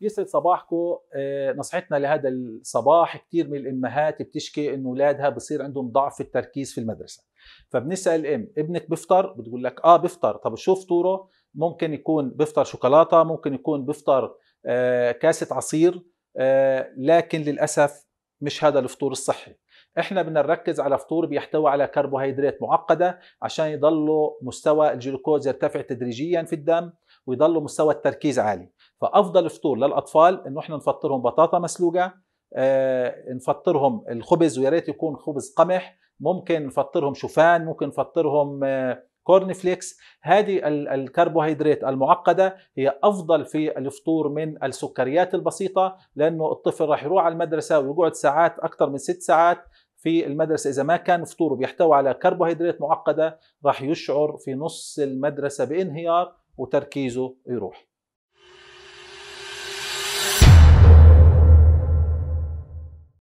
يسعد صباحكم آه، نصحتنا لهذا الصباح كثير من الامهات بتشكي انه اولادها بصير عندهم ضعف في التركيز في المدرسه فبنسال الام ابنك بفطر بتقول لك اه بفطر طب شو فطوره ممكن يكون بفطر شوكولاته ممكن يكون بفطر آه، كاسه عصير آه، لكن للاسف مش هذا الفطور الصحي احنا بدنا نركز على فطور بيحتوي على كربوهيدرات معقده عشان يضلوا مستوى الجلوكوز يرتفع تدريجيا في الدم ويضلوا مستوى التركيز عالي فافضل فطور للاطفال انه احنا نفطرهم بطاطا مسلوقه آه نفطرهم الخبز ويا ريت يكون خبز قمح ممكن نفطرهم شوفان ممكن نفطرهم آه الكورن فليكس هذه الكربوهيدرات المعقده هي افضل في الفطور من السكريات البسيطه لانه الطفل راح يروح على المدرسه ويقعد ساعات اكثر من ست ساعات في المدرسة إذا ما كان فطوره بيحتوي على كربوهيدرات معقدة راح يشعر في نص المدرسة بانهيار وتركيزه يروح